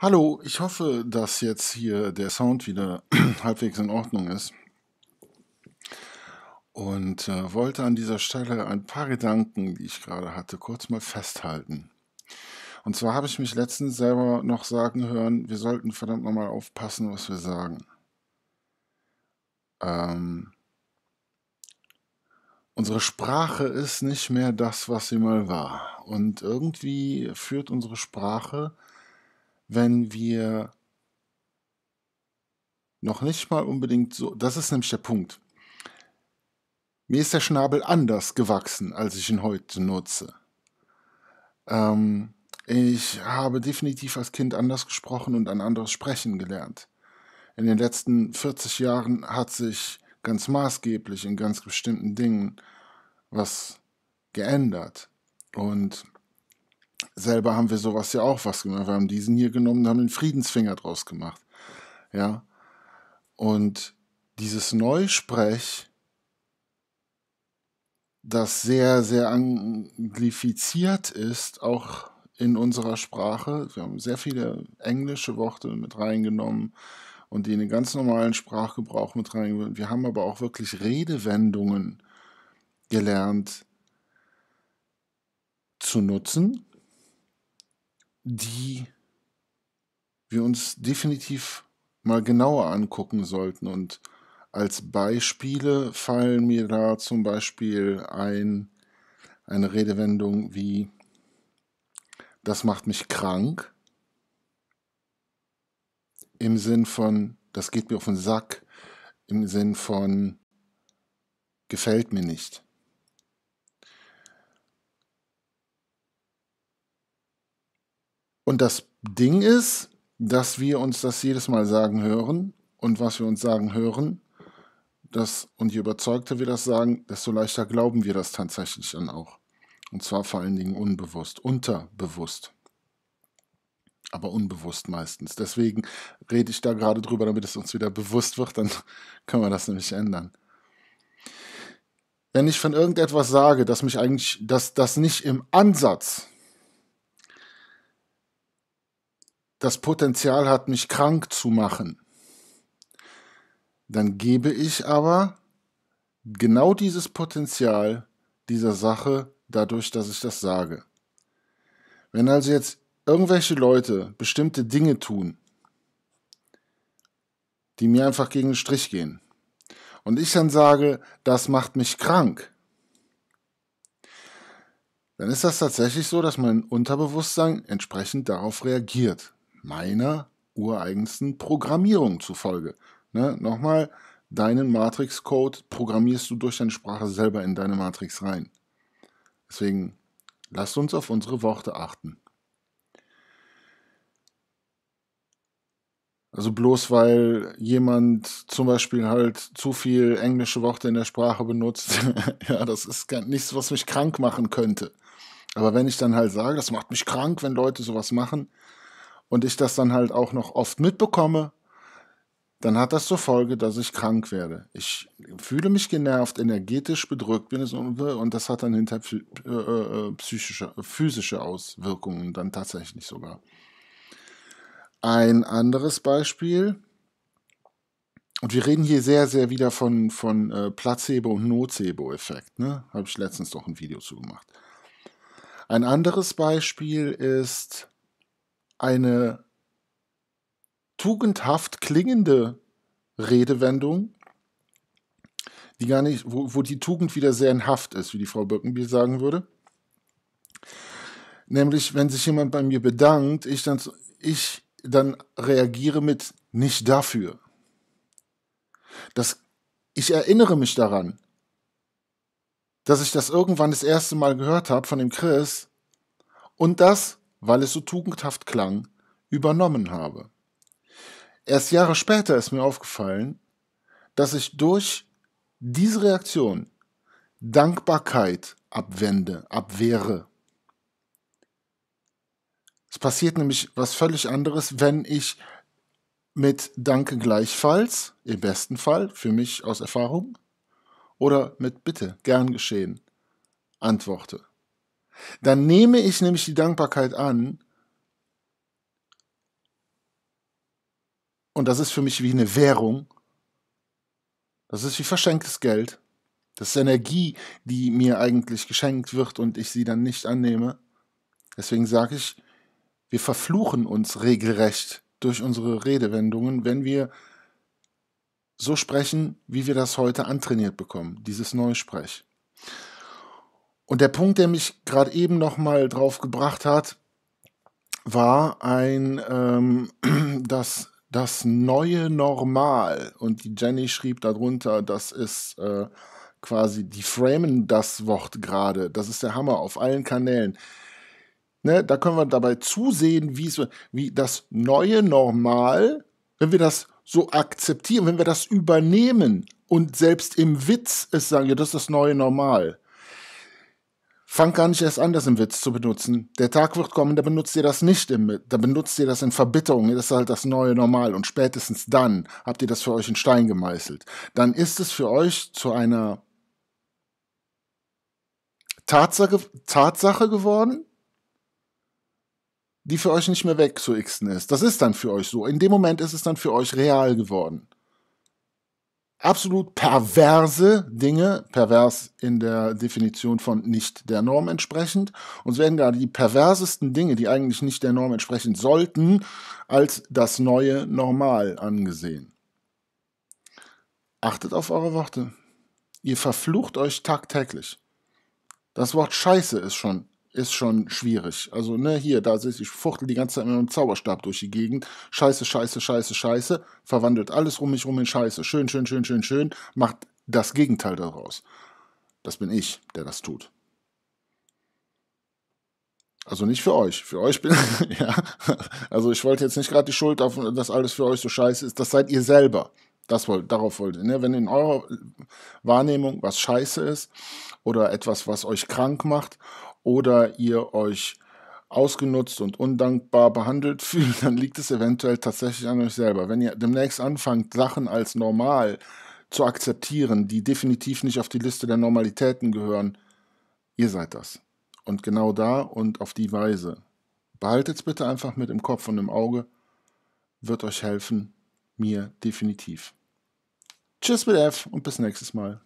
Hallo, ich hoffe, dass jetzt hier der Sound wieder halbwegs in Ordnung ist. Und äh, wollte an dieser Stelle ein paar Gedanken, die ich gerade hatte, kurz mal festhalten. Und zwar habe ich mich letztens selber noch sagen hören, wir sollten verdammt nochmal aufpassen, was wir sagen. Ähm, unsere Sprache ist nicht mehr das, was sie mal war. Und irgendwie führt unsere Sprache wenn wir noch nicht mal unbedingt so, das ist nämlich der Punkt. Mir ist der Schnabel anders gewachsen, als ich ihn heute nutze. Ähm, ich habe definitiv als Kind anders gesprochen und ein anderes Sprechen gelernt. In den letzten 40 Jahren hat sich ganz maßgeblich in ganz bestimmten Dingen was geändert. Und selber haben wir sowas ja auch was gemacht. Wir haben diesen hier genommen und haben den Friedensfinger draus gemacht. Ja. Und dieses Neusprech, das sehr, sehr anglifiziert ist, auch in unserer Sprache. Wir haben sehr viele englische Worte mit reingenommen und die in den ganz normalen Sprachgebrauch mit reingenommen. Wir haben aber auch wirklich Redewendungen gelernt zu nutzen, die wir uns definitiv mal genauer angucken sollten. Und als Beispiele fallen mir da zum Beispiel ein, eine Redewendung wie, das macht mich krank, im Sinn von, das geht mir auf den Sack, im Sinn von, gefällt mir nicht. Und das Ding ist, dass wir uns das jedes Mal sagen hören und was wir uns sagen hören, das, und je überzeugter wir das sagen, desto leichter glauben wir das tatsächlich dann auch. Und zwar vor allen Dingen unbewusst, unterbewusst. Aber unbewusst meistens. Deswegen rede ich da gerade drüber, damit es uns wieder bewusst wird, dann können wir das nämlich ändern. Wenn ich von irgendetwas sage, das mich eigentlich, dass das nicht im Ansatz das Potenzial hat, mich krank zu machen, dann gebe ich aber genau dieses Potenzial dieser Sache dadurch, dass ich das sage. Wenn also jetzt irgendwelche Leute bestimmte Dinge tun, die mir einfach gegen den Strich gehen, und ich dann sage, das macht mich krank, dann ist das tatsächlich so, dass mein Unterbewusstsein entsprechend darauf reagiert meiner ureigensten Programmierung zufolge. Ne? Nochmal, deinen Matrix-Code programmierst du durch deine Sprache selber in deine Matrix rein. Deswegen lasst uns auf unsere Worte achten. Also bloß weil jemand zum Beispiel halt zu viel englische Worte in der Sprache benutzt, ja, das ist nichts, was mich krank machen könnte. Aber wenn ich dann halt sage, das macht mich krank, wenn Leute sowas machen, und ich das dann halt auch noch oft mitbekomme, dann hat das zur Folge, dass ich krank werde. Ich fühle mich genervt, energetisch bedrückt bin und das hat dann hinter äh, äh, äh, psychische, physische Auswirkungen dann tatsächlich sogar. Ein anderes Beispiel, und wir reden hier sehr, sehr wieder von, von Placebo- und Nocebo-Effekt, ne? Habe ich letztens doch ein Video zu gemacht. Ein anderes Beispiel ist, eine tugendhaft klingende Redewendung, die gar nicht, wo, wo die Tugend wieder sehr in Haft ist, wie die Frau Birkenbiel sagen würde. Nämlich, wenn sich jemand bei mir bedankt, ich dann, ich dann reagiere mit nicht dafür. Das, ich erinnere mich daran, dass ich das irgendwann das erste Mal gehört habe von dem Chris und das weil es so tugendhaft klang, übernommen habe. Erst Jahre später ist mir aufgefallen, dass ich durch diese Reaktion Dankbarkeit abwende, abwehre. Es passiert nämlich was völlig anderes, wenn ich mit Danke gleichfalls, im besten Fall, für mich aus Erfahrung, oder mit Bitte, gern geschehen, antworte. Dann nehme ich nämlich die Dankbarkeit an. Und das ist für mich wie eine Währung. Das ist wie verschenktes Geld. Das ist Energie, die mir eigentlich geschenkt wird und ich sie dann nicht annehme. Deswegen sage ich, wir verfluchen uns regelrecht durch unsere Redewendungen, wenn wir so sprechen, wie wir das heute antrainiert bekommen, dieses Neusprech. Und der Punkt, der mich gerade eben nochmal drauf gebracht hat, war ein, ähm, dass das neue Normal. Und die Jenny schrieb darunter, das ist äh, quasi, die framen das Wort gerade. Das ist der Hammer auf allen Kanälen. Ne, da können wir dabei zusehen, wie das neue Normal, wenn wir das so akzeptieren, wenn wir das übernehmen und selbst im Witz es sagen, ja, das ist das neue Normal. Fang gar nicht erst an, das im Witz zu benutzen. Der Tag wird kommen, da benutzt ihr das nicht im Witz. Da benutzt ihr das in Verbitterung. Das ist halt das neue Normal. Und spätestens dann habt ihr das für euch in Stein gemeißelt. Dann ist es für euch zu einer Tatsache, Tatsache geworden, die für euch nicht mehr weg zu xen ist. Das ist dann für euch so. In dem Moment ist es dann für euch real geworden absolut perverse Dinge, pervers in der Definition von nicht der Norm entsprechend. Und es werden gerade die perversesten Dinge, die eigentlich nicht der Norm entsprechen sollten, als das neue Normal angesehen. Achtet auf eure Worte. Ihr verflucht euch tagtäglich. Das Wort Scheiße ist schon ist schon schwierig. Also, ne, hier, da sehe ich, fuchtel die ganze Zeit mit meinem Zauberstab durch die Gegend. Scheiße, scheiße, scheiße, scheiße. Verwandelt alles um mich rum in Scheiße. Schön, schön, schön, schön, schön. Macht das Gegenteil daraus. Das bin ich, der das tut. Also nicht für euch. Für euch bin ja. Also ich wollte jetzt nicht gerade die Schuld auf, dass alles für euch so scheiße ist. Das seid ihr selber. Das wollt, darauf wollte, ne? wenn in eurer Wahrnehmung was scheiße ist oder etwas, was euch krank macht oder ihr euch ausgenutzt und undankbar behandelt fühlt, dann liegt es eventuell tatsächlich an euch selber. Wenn ihr demnächst anfangt, Sachen als normal zu akzeptieren, die definitiv nicht auf die Liste der Normalitäten gehören, ihr seid das. Und genau da und auf die Weise. Behaltet es bitte einfach mit im Kopf und im Auge, wird euch helfen, mir definitiv. Tschüss mit F und bis nächstes Mal.